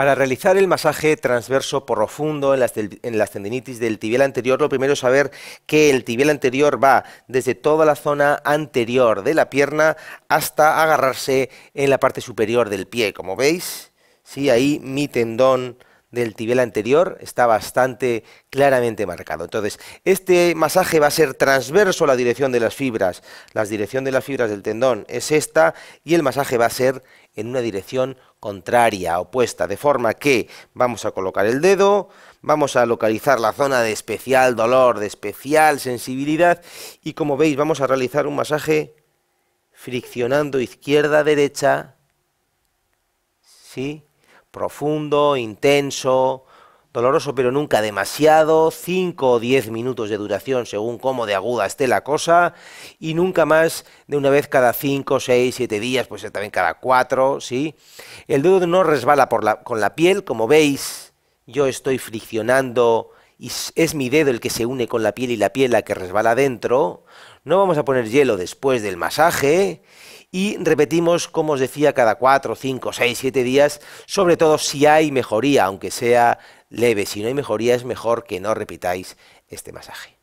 Para realizar el masaje transverso profundo en las, tendinitis del tibial anterior, lo primero es saber que el tibial anterior va desde toda la zona anterior de la pierna hasta agarrarse en la parte superior del pie. Como veis, sí, ahí mi tendón del tibial anterior está bastante claramente marcado. Entonces, este masaje va a ser transverso a la dirección de las fibras. La dirección de las fibras del tendón es esta y el masaje va a ser en una dirección contraria, opuesta, de forma que vamos a colocar el dedo, vamos a localizar la zona de especial dolor, de especial sensibilidad y como veis vamos a realizar un masaje friccionando izquierda-derecha, ¿sí? profundo, intenso, doloroso pero nunca demasiado, 5 o 10 minutos de duración según cómo de aguda esté la cosa, y nunca más de una vez cada 5, 6, 7 días, pues también cada 4, ¿sí? El dedo no resbala por la, con la piel, como veis, yo estoy friccionando y es mi dedo el que se une con la piel y la piel la que resbala dentro. No vamos a poner hielo después del masaje y repetimos, como os decía, cada 4, 5, 6, 7 días, sobre todo si hay mejoría, aunque sea leve. Si no hay mejoría, es mejor que no repitáis este masaje.